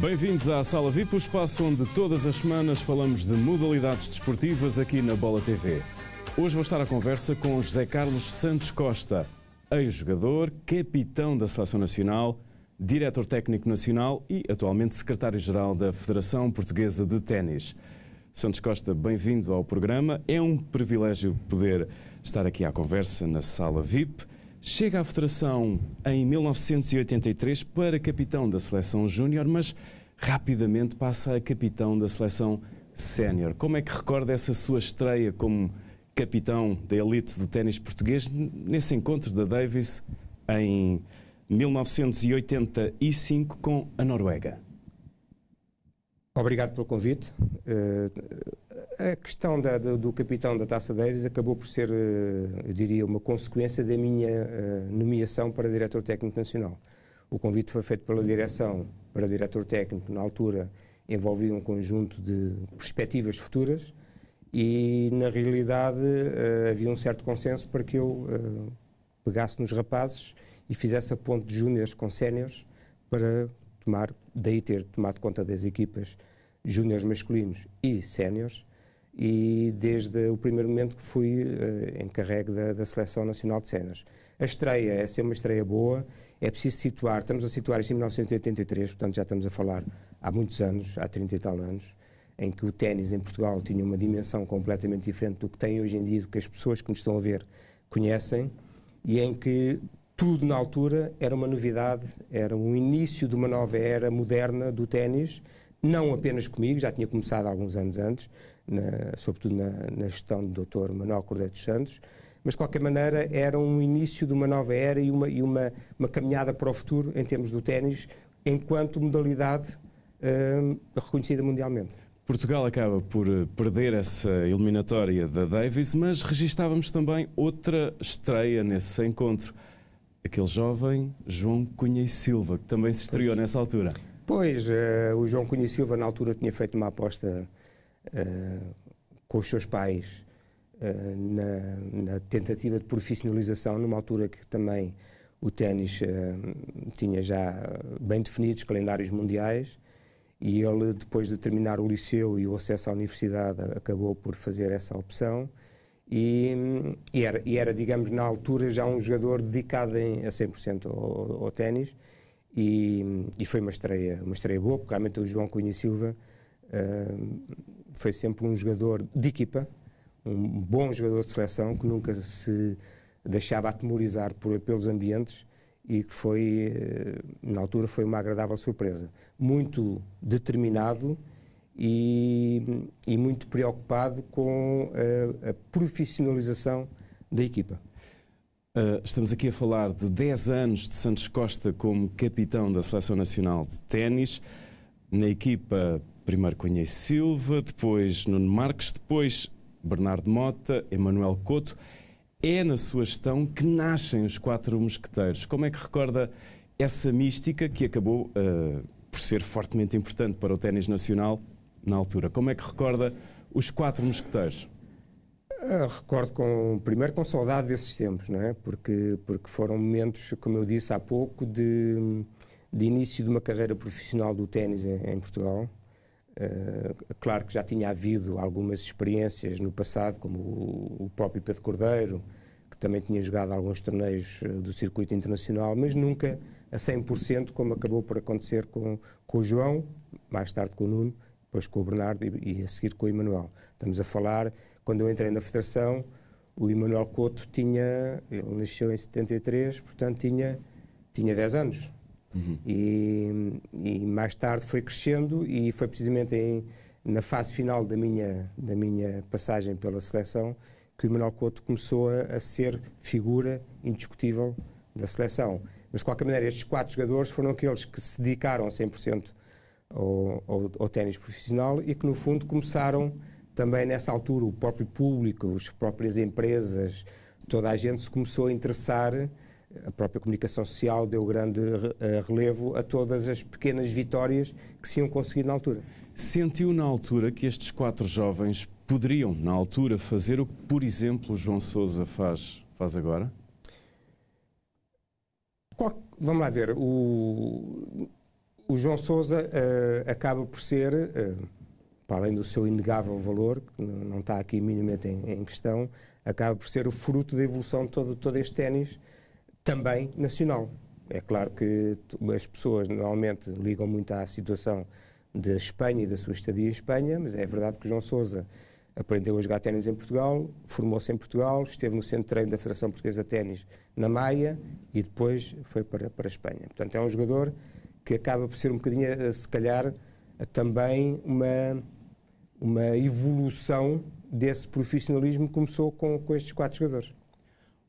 Bem-vindos à Sala VIP, o espaço onde todas as semanas falamos de modalidades desportivas aqui na Bola TV. Hoje vou estar à conversa com José Carlos Santos Costa, ex-jogador, capitão da Seleção Nacional diretor técnico nacional e atualmente secretário-geral da Federação Portuguesa de Ténis. Santos Costa, bem-vindo ao programa. É um privilégio poder estar aqui à conversa na sala VIP. Chega à Federação em 1983 para capitão da seleção júnior, mas rapidamente passa a capitão da seleção sénior. Como é que recorda essa sua estreia como capitão da elite do ténis português nesse encontro da Davis em 1985 com a Noruega. Obrigado pelo convite. Eh, a questão da, do capitão da Taça Davis acabou por ser, eh, eu diria, uma consequência da minha eh, nomeação para diretor técnico nacional. O convite foi feito pela direção para diretor técnico, na altura envolvia um conjunto de perspectivas futuras e, na realidade, havia um certo consenso para que eu pegasse nos rapazes e fizesse a ponte de júniores com séniores para tomar, daí ter tomado conta das equipas júniores masculinos e séniores e desde o primeiro momento que fui uh, encarregue da, da, Seleção Nacional de Séniores. A estreia, essa é uma estreia boa, é preciso situar, estamos a situar isto em 1983, portanto já estamos a falar há muitos anos, há 30 e tal anos, em que o ténis em Portugal tinha uma dimensão completamente diferente do que tem hoje em dia, do que as pessoas que nos estão a ver conhecem, e em que tudo na altura era uma novidade, era um início de uma nova era moderna do ténis, não apenas comigo, já tinha começado alguns anos antes, na, sobretudo na, na, gestão do Dr. Manuel Cordeiro dos Santos, mas de qualquer maneira era um início de uma nova era e uma, e uma, uma caminhada para o futuro em termos do ténis, enquanto modalidade hum, reconhecida mundialmente. Portugal acaba por eh, perder essa eliminatória da Davis, mas registávamos também outra estreia nesse encontro aquele jovem João Cunha e Silva, que também se estreou pois. nessa altura. Pois, uh, o João Cunha e Silva na altura tinha feito uma aposta uh, com os seus pais uh, na, na, tentativa de profissionalização, numa altura que também o ténis tinha já bem definidos calendários mundiais e ele, depois de terminar o liceu e o acesso à universidade, acabou por fazer essa opção e, e, era, e, era, digamos, na altura já um jogador dedicado em, a 100% ao, ao ténis e, e, foi uma estreia, uma estreia boa, porque realmente o João Cunha Silva uh, foi sempre um jogador de equipa, um bom jogador de seleção que nunca se deixava atemorizar por, pelos ambientes e que foi, uh, na altura, foi uma agradável surpresa. Muito determinado e, e muito preocupado com a, eh, a profissionalização da equipa. Uh, estamos aqui a falar de 10 anos de Santos Costa como capitão da Seleção Nacional de Ténis. Na equipa, primeiro Cunha e Silva, depois Nuno Marques, depois Bernardo Mota, Emanuel Couto. É na sua gestão que nascem os quatro mosqueteiros. Como é que recorda essa mística que acabou uh, por ser fortemente importante para o ténis nacional na altura. Como é que recorda os quatro mosqueteiros? Ah, recordo com, primeiro com saudade desses tempos, não é? Porque, porque foram momentos, como eu disse há pouco, de, de início de uma carreira profissional do ténis em, em Portugal. Uh, claro que já tinha havido algumas experiências no passado, como o, o, próprio Pedro Cordeiro, que também tinha jogado alguns torneios ah, do circuito internacional, mas nunca a 100%, como acabou por acontecer com, com o João, mais tarde com o Nuno, depois com o Bernardo e, e a seguir com o Emanuel. Estamos a falar, quando eu entrei na Federação, o Emanuel Couto tinha, ele nasceu em 73, portanto tinha, tinha 10 anos. Uhum. E, e, mais tarde foi crescendo e foi precisamente em, na fase final da minha, da minha passagem pela seleção que o Emanuel Couto começou a, a, ser figura indiscutível da seleção. Mas, de qualquer maneira, estes quatro jogadores foram aqueles que se dedicaram 100% ou, ao, ténis profissional e que, no fundo, começaram também nessa altura o próprio público, as próprias empresas, toda a gente se começou a interessar. A própria comunicação social deu grande eh, relevo a todas as pequenas vitórias que se iam conseguir na altura. Sentiu na altura que estes quatro jovens poderiam, na altura, fazer o que, por exemplo, João Sousa faz, faz agora? Qual, vamos lá ver. O, o João Sousa uh, eh, acaba por ser, uh, para além do seu inegável valor, que não está aqui minimamente em, em questão, acaba por ser o fruto da evolução de todo, todo este ténis, também nacional. É claro que as pessoas normalmente ligam muito à situação da Espanha e da sua estadia em Espanha, mas é verdade que o João Sousa aprendeu a jogar ténis em Portugal, formou-se em Portugal, esteve no centro de treino da Federação Portuguesa de Ténis na Maia e depois foi para, para a Espanha. Portanto, é um jogador que acaba por ser um bocadinho, eh, se calhar, também uma, uma evolução desse profissionalismo que começou com, com estes quatro jogadores.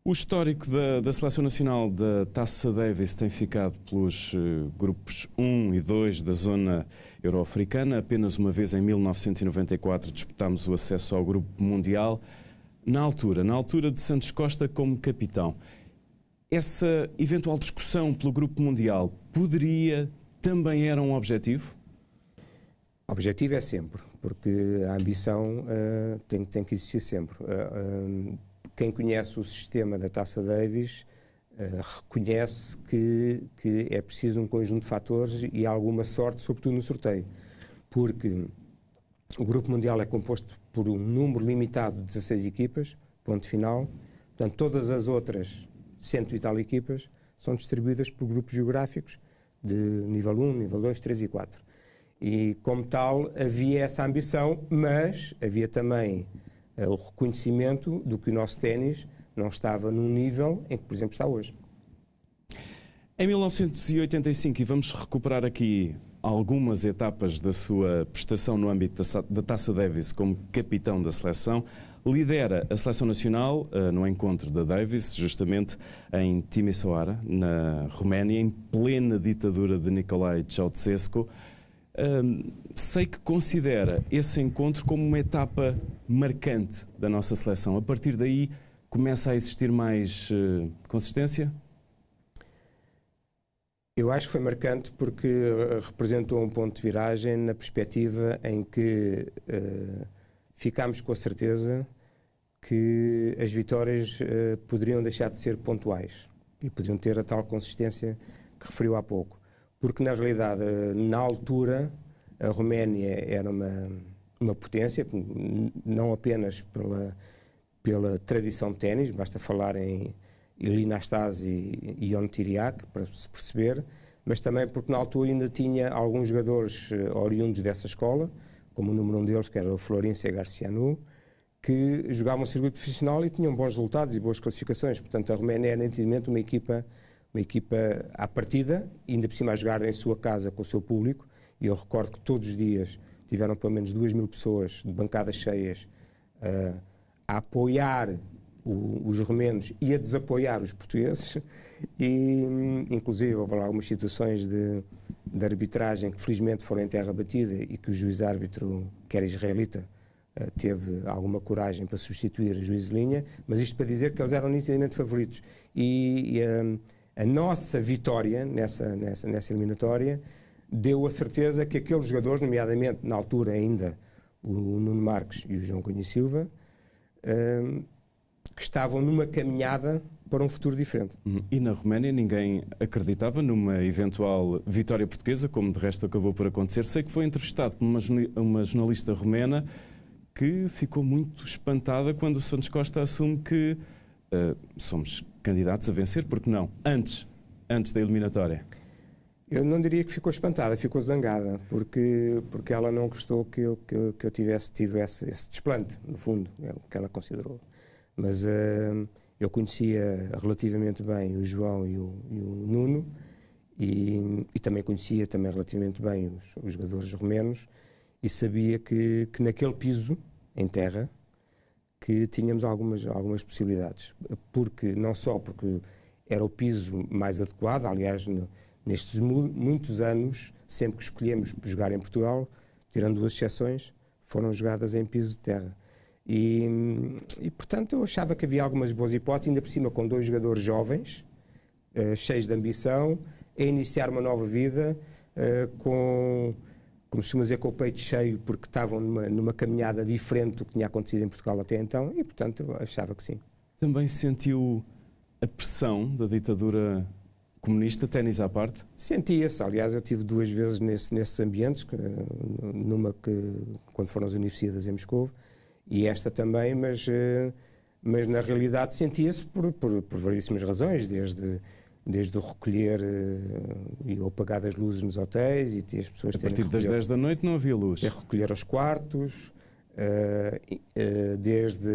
O histórico da, da, Seleção Nacional da Taça Davis tem ficado pelos eh, grupos 1 e 2 da zona euro-africana. Apenas uma vez em 1994 disputámos o acesso ao grupo mundial, na altura, na altura de Santos Costa como capitão essa eventual discussão pelo Grupo Mundial poderia também era um objetivo? O objetivo é sempre, porque a ambição uh, tem, tem, que existir sempre. Uh, quem conhece o sistema da Taça Davis uh, reconhece que, que é preciso um conjunto de fatores e alguma sorte, sobretudo no sorteio, porque o Grupo Mundial é composto por um número limitado de 16 equipas, ponto final, portanto, todas as outras cento e tal equipas são distribuídas por grupos geográficos de nível 1, nível 2, 3 e 4. E, como tal, havia essa ambição, mas havia também uh, o reconhecimento do que o nosso ténis não estava num nível em que, por exemplo, está hoje. Em 1985, e vamos recuperar aqui algumas etapas da sua prestação no âmbito da Taça Davis como capitão da seleção, lidera a seleção nacional uh, no encontro da Davis, justamente em Timisoara, na Roménia, em plena ditadura de Nicolae Ceausescu. Uh, sei que considera esse encontro como uma etapa marcante da nossa seleção. A partir daí começa a existir mais uh, consistência? Eu acho que foi marcante porque eh, representou um ponto de viragem na perspectiva em que ficámos com a certeza que as vitórias uh, poderiam deixar de ser pontuais e podiam ter a tal consistência que referiu há pouco. Porque, na realidade, uh, na altura, a Roménia era uma, uma potência, não apenas pela, pela tradição de ténis, basta falar em Ilina Stasi e Ion Tiriac para se perceber, mas também porque na altura ainda tinha alguns jogadores eh, oriundos dessa escola, como o número um deles, que era o Florencia Garcianu, que jogavam um circuito profissional e tinham bons resultados e boas classificações. Portanto, a Roménia era nitidamente uma equipa, uma equipa à partida, ainda por cima a jogar em sua casa com o seu público. E eu recordo que todos os dias tiveram pelo menos 2 mil pessoas de bancadas cheias uh, a apoiar o, os romenos e a desapoiar os portugueses e inclusive houve algumas situações de, de arbitragem que felizmente foram em terra batida e que o juiz árbitro, que era israelita, eh, teve alguma coragem para substituir o juiz de linha, mas isto para dizer que eles eram nitidamente favoritos. E, e a, a, nossa vitória nessa, nessa, nessa eliminatória deu a certeza que aqueles jogadores, nomeadamente na altura ainda o Nuno Marques e o João Cunha Silva, um, eh, que estavam numa caminhada para um futuro diferente. Uhum. E na Roménia ninguém acreditava numa eventual vitória portuguesa, como de resto acabou por acontecer. Sei que foi entrevistado por uma, uma jornalista romena que ficou muito espantada quando o Santos Costa assume que uh, somos candidatos a vencer, porque não? Antes, antes da eliminatória. Eu não diria que ficou espantada, ficou zangada, porque, porque ela não gostou que eu, que eu, que eu tivesse tido esse, esse desplante, no fundo, é o que ela considerou mas uh, eu conhecia relativamente bem o João e o, e o Nuno e, e, também conhecia também relativamente bem os, os jogadores romenos e sabia que, que naquele piso, em terra, que tínhamos algumas, algumas possibilidades. Porque, não só porque era o piso mais adequado, aliás, no, nestes mu muitos anos, sempre que escolhemos jogar em Portugal, tirando duas exceções, foram jogadas em piso de terra. E, e, portanto eu achava que havia algumas boas hipóteses, ainda por cima com dois jogadores jovens, uh, cheios de ambição, a iniciar uma nova vida, uh, com, como se dizer, com o peito cheio, porque estavam numa, numa caminhada diferente do que tinha acontecido em Portugal até então, e portanto eu achava que sim. Também sentiu a pressão da ditadura comunista, ténis à parte? Sentia-se, aliás, eu tive duas vezes nesse, nesses ambientes, numa que, quando foram as universidades em Moscou, e esta também, mas, eh, mas na realidade sentia-se por, por, por variedíssimas razões, desde desde o recolher eh, e o apagar as luzes nos hotéis e as pessoas A partir das 10 da noite não havia luz. Ter recolher os quartos, eh, desde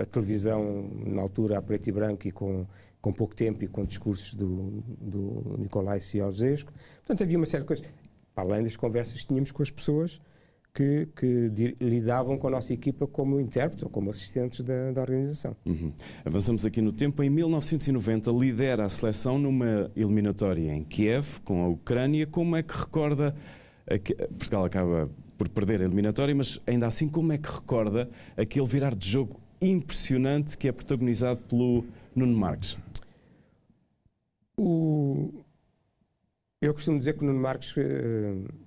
a televisão, na altura, a preto e branco e com, com pouco tempo e com discursos do, do Nicolai Ciausesco. Portanto, havia uma série de coisas. Para além das conversas que tínhamos com as pessoas que, que lidavam com a nossa equipa como intérpretes ou como assistentes da, da organização. Uhum. Avançamos aqui no tempo. Em 1990, lidera a seleção numa eliminatória em Kiev, com a Ucrânia. Como é que recorda. Portugal acaba por perder a eliminatória, mas ainda assim, como é que recorda aquele virar de jogo impressionante que é protagonizado pelo Nuno Marques? O... Eu costumo dizer que o Nuno Marques. Uh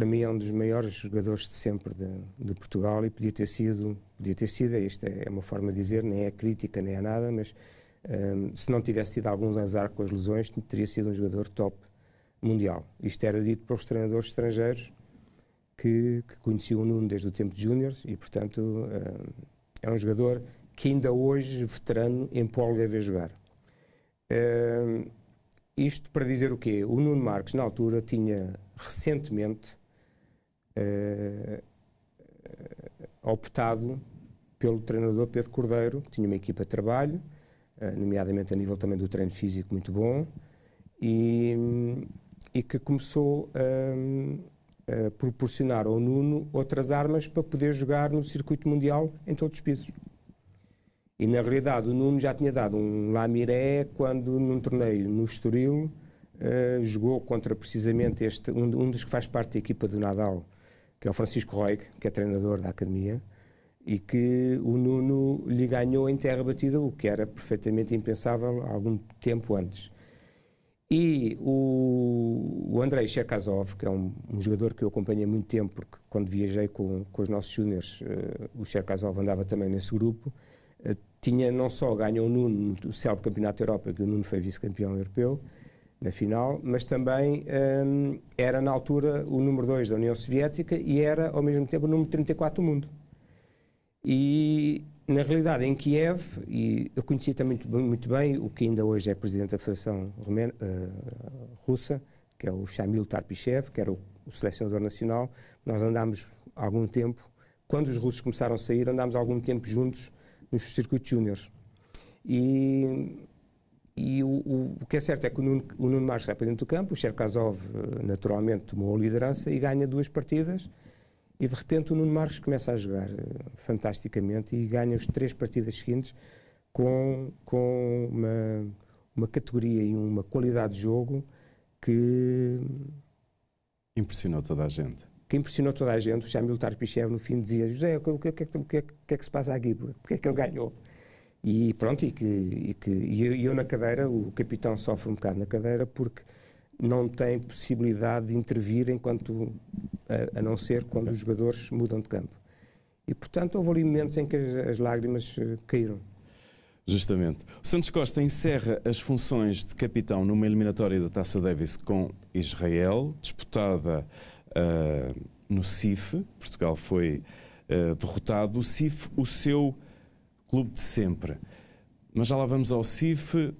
para mim é um dos maiores jogadores de sempre de, de, Portugal e podia ter sido, podia ter sido, esta é, é, é uma forma de dizer, nem é crítica nem é nada, mas um, se não tivesse tido algum azar com as lesões, teria sido um jogador top mundial. Isto era dito pelos treinadores estrangeiros que, que conheciam o Nuno desde o tempo de júnior e, portanto, um, é um jogador que ainda hoje, veterano, empolga a ver jogar. Um, isto para dizer o quê? O Nuno Marques, na altura, tinha recentemente eh, eh, optado pelo treinador Pedro Cordeiro, que tinha uma equipa de trabalho, eh, nomeadamente a nível também do treino físico muito bom, e, e que começou a, a, proporcionar ao Nuno outras armas para poder jogar no circuito mundial em todos os pisos. E na realidade o Nuno já tinha dado um lamiré quando num torneio no Estoril uh, jogou contra precisamente este, um, um dos que faz parte da equipa do Nadal, que é o Francisco Roig, que é treinador da academia, e que o Nuno lhe ganhou em terra batida, o que era perfeitamente impensável algum tempo antes. E o, o Andrei Cherkazov, que é um, um, jogador que eu acompanhei muito tempo, porque quando viajei com, com os nossos juniors uh, eh, o Cherkazov andava também nesse grupo, uh, tinha não só ganho o Nuno, o célebre Campeonato da Europa, que o Nuno foi vice-campeão europeu, na final, mas também um, era na altura o número 2 da União Soviética e era ao mesmo tempo o número 34 do mundo. E na realidade em Kiev, e eu conhecia também muito, muito bem o que ainda hoje é presidente da Federação uh, Russa, que é o Shamil Tarpichev, que era o, o selecionador nacional, nós andámos algum tempo, quando os russos começaram a sair, andámos algum tempo juntos nos circuitos júniores. E e o, o, o, que é certo é que o Nuno, o Nuno Marques vai para dentro do campo, o Sherkazov eh, naturalmente tomou a liderança e ganha duas partidas. E de repente o Nuno Marques começa a jogar eh, fantasticamente e ganha os três partidas seguintes com, com uma, uma categoria e uma qualidade de jogo que. Impressionou toda a gente. Que impressionou toda a gente. O Chamil Tarpichev no fim dizia: José, o que, o que, é o é que, o que é que se passa aqui? Porque é que ele ganhou? E pronto, e que, e que e eu, eu, na cadeira, o capitão sofre um bocado na cadeira porque não tem possibilidade de intervir enquanto a, a não ser quando os jogadores mudam de campo. E portanto houve ali momentos em que as, as lágrimas eh, caíram. Justamente. O Santos Costa encerra as funções de capitão numa eliminatória da Taça Davis com Israel, disputada uh, no CIF. Portugal foi uh, derrotado. O CIF, o seu clube de sempre. Mas já lá vamos ao CIF,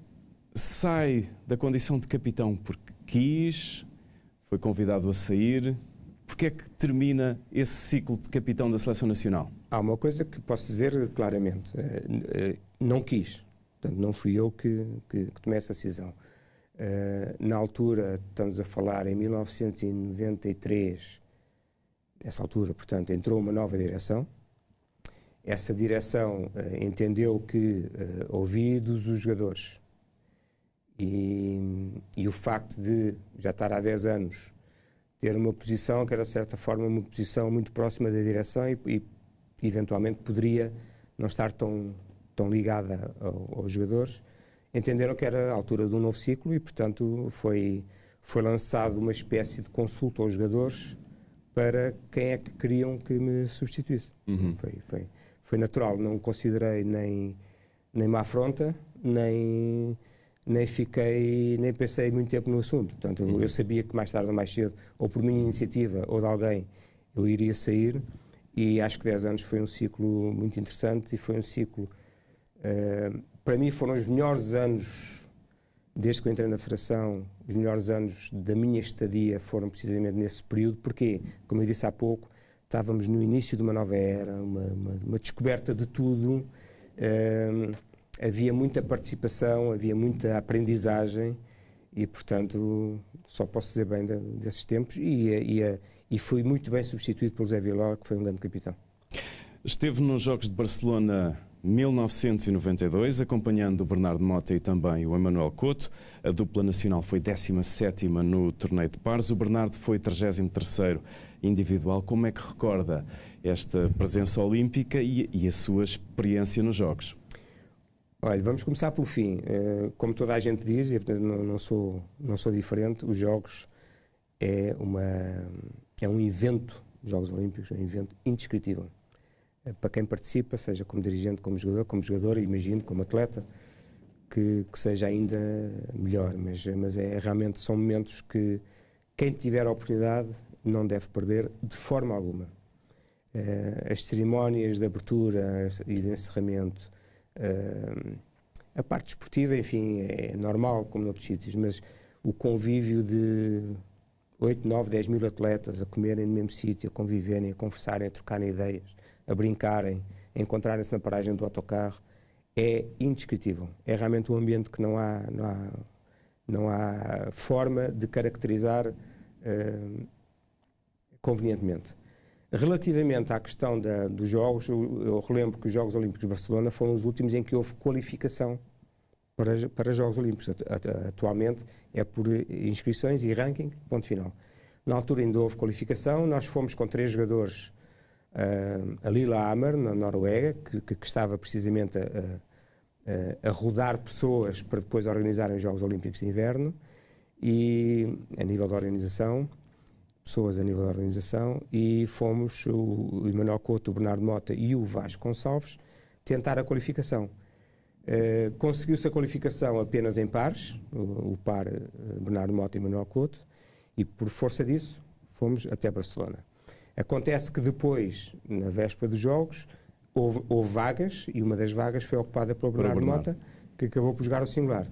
sai da condição de capitão porque quis, foi convidado a sair. Porquê é que termina esse ciclo de capitão da Seleção Nacional? Há uma coisa que posso dizer claramente. Eh, eh, não quis. Portanto, não fui eu que, que, que tomei essa decisão. Eh, na altura, estamos a falar em 1993, nessa altura, portanto, entrou uma nova direção, essa direção eh, entendeu que, eh, ouvidos os jogadores, e, e, o facto de já estar há 10 anos ter uma posição que era de certa forma uma posição muito próxima da direção e, e eventualmente poderia não estar tão, tão ligada ao, aos jogadores, entenderam que era a altura de um novo ciclo e, portanto, foi, foi lançado uma espécie de consulta aos jogadores para quem é que queriam que me substituísse. Uhum. Foi, foi, foi natural, não considerei nem, nem má afronta, nem, nem fiquei, nem pensei muito tempo no assunto. Portanto, uhum. eu sabia que mais tarde ou mais cedo, ou por minha iniciativa ou de alguém, eu iria sair e acho que 10 anos foi um ciclo muito interessante e foi um ciclo, uh, para mim foram os melhores anos desde que eu entrei na Federação, os melhores anos da minha estadia foram precisamente nesse período, porque, como eu disse há pouco, estávamos no início de uma nova era, uma, uma, uma descoberta de tudo. Uh, havia muita participação, havia muita aprendizagem e, portanto, só posso dizer bem de, desses tempos. E, e, e foi muito bem substituído pelo Zé Vilar, que foi um grande capitão. Esteve nos Jogos de Barcelona 1992, acompanhando o Bernardo Mota e também o Emanuel Couto. A dupla nacional foi 17ª no torneio de pares. O Bernardo foi 33º individual, como é que recorda esta presença olímpica e, e a sua experiência nos Jogos? Olha, vamos começar pelo fim. Eh, como toda a gente diz, e não, sou, não sou diferente, os Jogos é, uma, é um evento, os Jogos Olímpicos, é um evento indescritível. Eh, para quem participa, seja como dirigente, como jogador, como jogador, imagino, como atleta, que, que seja ainda melhor. Mas, mas é, é realmente são momentos que quem tiver a oportunidade não deve perder de forma alguma. Eh, as cerimónias de abertura e de encerramento, eh, a parte desportiva, enfim, é normal, como noutros sítios, mas o convívio de 8, 9, 10 mil atletas a comerem no mesmo sítio, a conviverem, a conversarem, a trocarem ideias, a brincarem, a encontrarem-se na paragem do autocarro, é indescritível. É realmente um ambiente que não há, não há, não há forma de caracterizar uh, convenientemente. Relativamente à questão da, dos Jogos, eu, relembro que os Jogos Olímpicos de Barcelona foram os últimos em que houve qualificação para, para Jogos Olímpicos. Atualmente é por inscrições e ranking, ponto final. Na altura ainda houve qualificação, nós fomos com três jogadores uh, ah, a Lila Hammer, na Noruega, que, que, que estava precisamente a, a, a, rodar pessoas para depois organizarem os Jogos Olímpicos de Inverno, e a nível da organização pessoas a nível da organização e fomos o Emanuel Couto, o Bernardo Mota e o Vasco Gonçalves tentar a qualificação. Uh, Conseguiu-se a qualificação apenas em pares, o, o par uh, Bernardo Mota e Manuel Couto, e por força disso fomos até Barcelona. Acontece que depois, na véspera dos Jogos, houve, houve vagas e uma das vagas foi ocupada pelo Bernardo, Bernardo, Mota, que acabou por jogar o singular.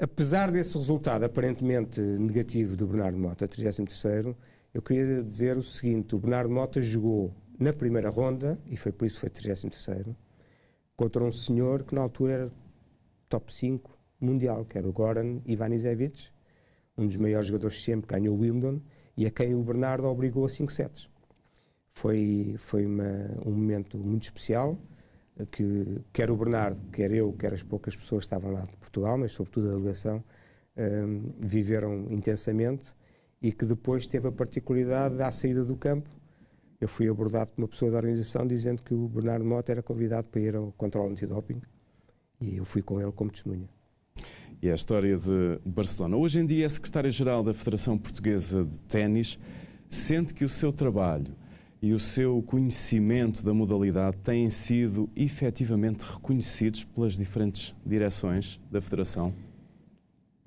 Apesar desse resultado aparentemente negativo do Bernardo Mota, 33º, eu queria dizer o seguinte, o Bernardo Mota jogou na primeira ronda, e foi por isso que foi 33º, contra um senhor que na altura era top 5 mundial, que era o Goran Ivanisevic, um dos maiores jogadores sempre, ganhou o Wimbledon, e a quem o Bernardo obrigou a 5 sets. Foi, foi uma, um momento muito especial, que quer o Bernardo, quer eu, quer as poucas pessoas que estavam lá de Portugal, mas sobretudo a delegação, um, viveram intensamente e que depois teve a particularidade à saída do campo. Eu fui abordado por uma pessoa da organização dizendo que o Bernardo Mota era convidado para ir ao controle antidoping e eu fui com ele como testemunha. E é a história de Barcelona. Hoje em dia é secretária-geral da Federação Portuguesa de Ténis. Sente que o seu trabalho e o seu conhecimento da modalidade têm sido efetivamente reconhecidos pelas diferentes direções da Federação?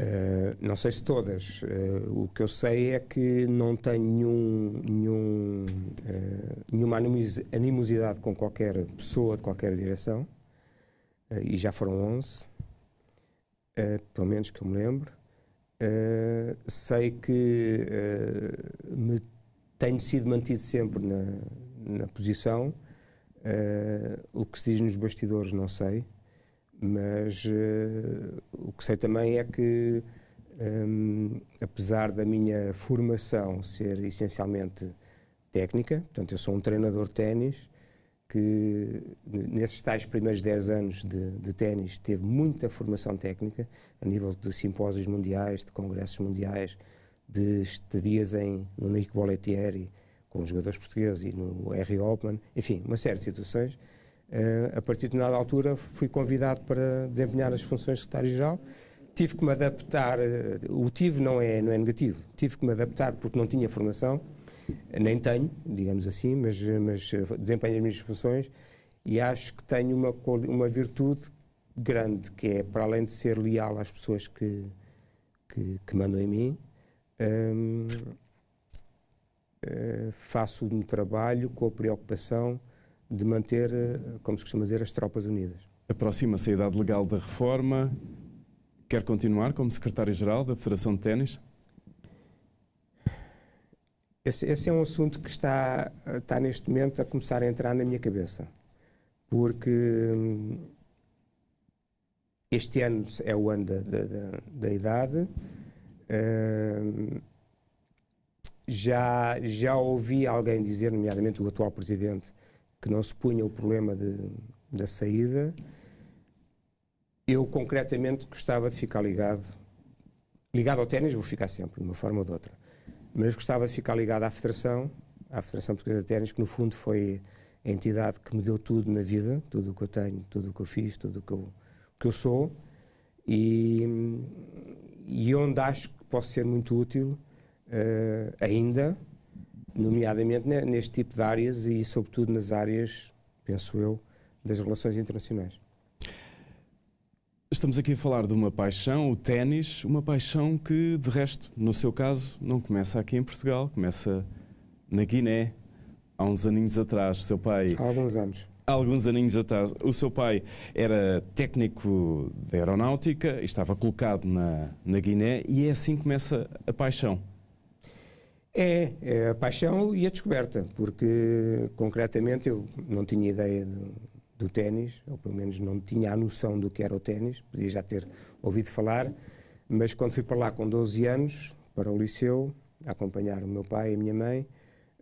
Uh, não sei se todas. Uh, o que eu sei é que não tenho nenhum, nenhum, uh, nenhuma animosidade com qualquer pessoa de qualquer direção. e já foram 11, pelo menos que eu me lembro. sei que me tenho sido mantido sempre na, na posição. Uh, o que se diz nos bastidores não sei, mas uh, o que sei também é que, um, ehm, apesar da minha formação ser essencialmente técnica, portanto, eu sou um treinador de ténis que, nesses tais primeiros 10 anos de, de ténis, teve muita formação técnica, a nível de simpósios mundiais, de congressos mundiais, de estadias em, no Nico Bollettieri com os jogadores portugueses e no R. Altman, enfim, uma série de situações. Uh, a partir de nada altura fui convidado para desempenhar as funções de secretário-geral. Tive que me adaptar, uh, o tive não é, não é negativo, tive que me adaptar porque não tinha formação, nem tenho, digamos assim, mas, eh, mas desempenho as minhas funções e acho que tenho uma, uma virtude grande, que é, para além de ser leal às pessoas que, que, que mandam em mim, uh, faço um trabalho com a preocupação de manter, eh, como se costuma dizer, as tropas unidas. Aproxima-se a idade legal da reforma. Quer continuar como secretário-geral da Federação de Ténis? Esse, esse, é um assunto que está, está neste momento a começar a entrar na minha cabeça. Porque hum, este ano é o ano da, da, da idade já, já ouvi alguém dizer, nomeadamente o atual presidente, que não se punha o problema de, da saída. Eu, concretamente, gostava de ficar ligado. Ligado ao ténis, vou ficar sempre, de uma forma ou de outra. Mas gostava de ficar ligado à Federação, à Federação Portuguesa de Ténis, que no fundo foi a entidade que me deu tudo na vida, tudo o que eu tenho, tudo o que eu fiz, tudo o que eu, que eu sou. E, e onde acho posso ser muito útil uh, ainda, nomeadamente neste tipo de áreas e, sobretudo, nas áreas, penso eu, das relações internacionais. Estamos aqui a falar de uma paixão, o ténis, uma paixão que, de resto, no seu caso, não começa aqui em Portugal, começa na Guiné, há uns aninhos atrás. O seu pai. Há alguns anos alguns aninhos atrás. O seu pai era técnico de aeronáutica, estava colocado na, na Guiné e é assim que começa a paixão. É, é, a paixão e a descoberta, porque concretamente eu não tinha ideia do, do ténis, ou pelo menos não tinha a noção do que era o ténis, podia já ter ouvido falar, mas quando fui para lá com 12 anos, para o liceu, a acompanhar o meu pai e a minha mãe,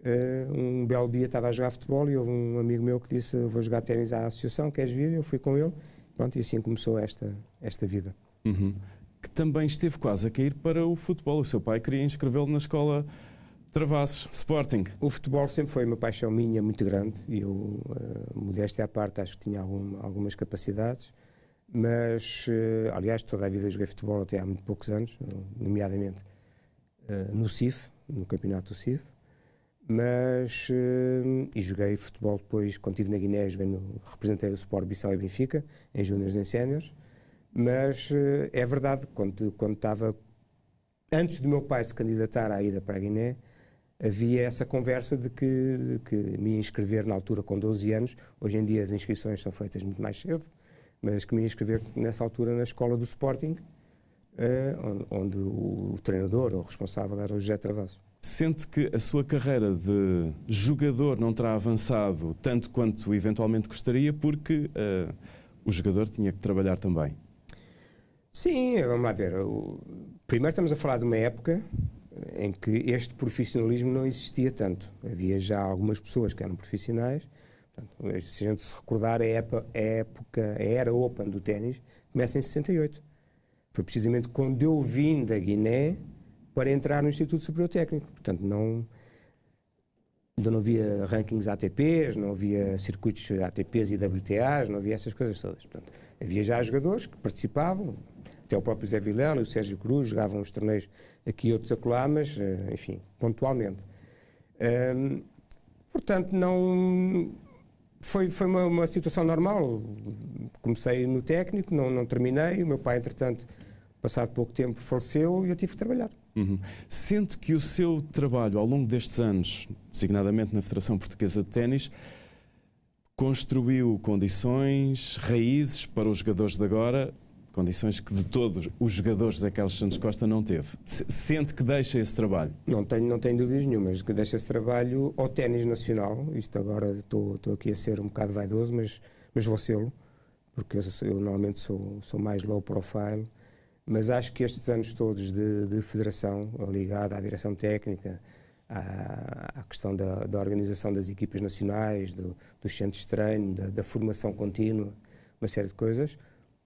eh, um belo dia estava a jogar futebol e houve um amigo meu que disse: Vou jogar ténis à associação, queres vir? Eu fui com ele. Pronto, e assim começou esta, esta vida. Uhum. Que também esteve quase a cair para o futebol. O seu pai queria inscrevê-lo na escola Travassos Sporting. O futebol sempre foi uma paixão minha muito grande e eu, uh, modéstia à parte, acho que tinha algum, algumas capacidades. Mas, uh, aliás, toda a vida joguei futebol até há muito poucos anos, nomeadamente uh, no CIF, no campeonato do CIF mas eh, e joguei futebol depois, quando estive na Guiné, no, representei o Sport Bissau e Benfica, em juniors e séniores, mas eh, é verdade, quando, quando estava, antes do meu pai se candidatar à ida para a Guiné, havia essa conversa de que, de que me inscrever na altura com 12 anos, hoje em dia as inscrições são feitas muito mais cedo, mas que me inscrever nessa altura na escola do Sporting, eh, onde, onde o treinador, o responsável era o José Travassos. Sente que a sua carreira de jogador não terá avançado tanto quanto eventualmente gostaria, porque uh, o jogador tinha que trabalhar também? Sim, vamos lá ver. O... Primeiro, estamos a falar de uma época eh, em que este profissionalismo não existia tanto. Havia já algumas pessoas que eram profissionais. se a gente se recordar, a época, a, época, a era Open do ténis começa em 68. Foi precisamente quando eu vim da Guiné para entrar no Instituto Superior Técnico. Portanto, não, ainda não havia rankings ATPs, não havia circuitos ATPs e WTAs, não havia essas coisas todas. Portanto, havia já jogadores que participavam, até o próprio Zé Vilela e o Sérgio Cruz jogavam os torneios aqui e outros acolá, mas, eh, enfim, pontualmente. Hum, portanto, não... Foi, foi uma, uma, situação normal. Comecei no técnico, não, não terminei. O meu pai, entretanto, passado pouco tempo, faleceu e eu tive que trabalhar. Uhum. Sente que o seu trabalho ao longo destes anos, designadamente na Federação Portuguesa de Ténis, construiu condições, raízes para os jogadores de agora, condições que de todos os jogadores da Carlos Santos Costa não teve. Sente que deixa esse trabalho? Não tenho, não tenho dúvidas nenhumas que deixa esse trabalho ao ténis nacional. Isto agora estou, estou aqui a ser um bocado vaidoso, mas, mas vou sê-lo, porque eu, eu normalmente sou, sou mais low profile mas acho que estes anos todos de, de federação ligada à direção técnica, à, à questão da, da, organização das equipas nacionais, do, dos centros de treino, da, da, formação contínua, uma série de coisas,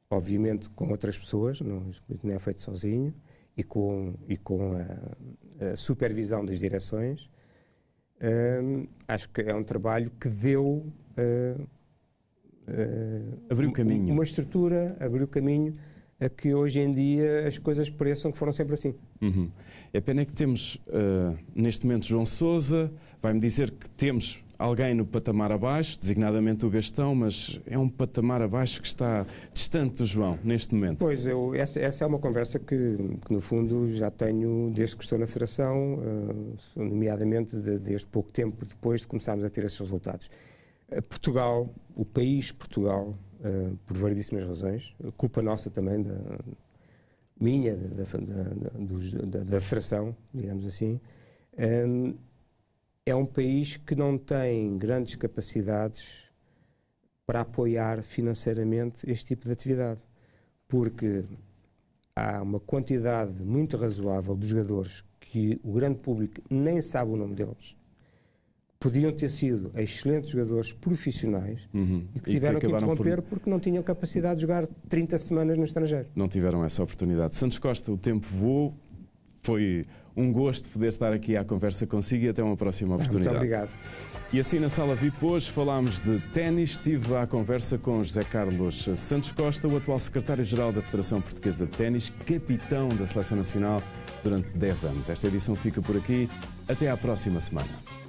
obviamente com outras pessoas, não, não é feito sozinho, e com, e com a, a supervisão das direções, hum, acho que é um trabalho que deu. Uh, uh, abriu caminho. Uma estrutura, abriu caminho a que hoje em dia as coisas pareçam que foram sempre assim. Uhum. A é pena é que temos, uh, neste momento, João Souza, vai-me dizer que temos alguém no patamar abaixo, designadamente o Gastão, mas é um patamar abaixo que está distante do João, neste momento. Pois, eu, essa, essa é uma conversa que, que, no fundo, já tenho desde que estou na Federação, uh, nomeadamente de, desde pouco tempo depois de começarmos a ter esses resultados. Uh, Portugal, o país Portugal, eh, por variedíssimas razões. Culpa nossa também, da, minha, da, da, da, da digamos assim. Um, ehm, é um país que não tem grandes capacidades para apoiar financeiramente este tipo de atividade, porque há uma quantidade muito razoável de jogadores que o grande público nem sabe o nome deles podiam ter sido excelentes jogadores profissionais uhum. e que tiveram e que, que interromper por... porque não tinham capacidade de jogar 30 semanas no estrangeiro. Não tiveram essa oportunidade. Santos Costa, o tempo voou, foi um gosto poder estar aqui à conversa consigo e até uma próxima oportunidade. Muito obrigado. E assim na sala VIP hoje falámos de ténis, estive à conversa com José Carlos Santos Costa, o atual secretário-geral da Federação Portuguesa de Ténis, capitão da Seleção Nacional durante 10 anos. Esta edição fica por aqui, até à próxima semana.